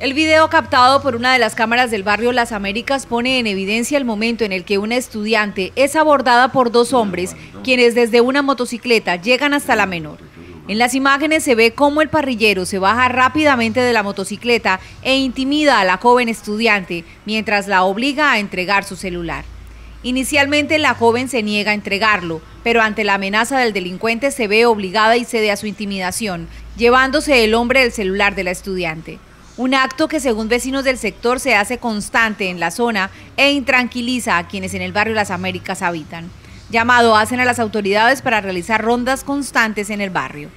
El video captado por una de las cámaras del barrio Las Américas pone en evidencia el momento en el que una estudiante es abordada por dos hombres, quienes desde una motocicleta llegan hasta la menor. En las imágenes se ve cómo el parrillero se baja rápidamente de la motocicleta e intimida a la joven estudiante mientras la obliga a entregar su celular. Inicialmente la joven se niega a entregarlo, pero ante la amenaza del delincuente se ve obligada y cede a su intimidación, llevándose el hombre el celular de la estudiante. Un acto que según vecinos del sector se hace constante en la zona e intranquiliza a quienes en el barrio Las Américas habitan. Llamado hacen a las autoridades para realizar rondas constantes en el barrio.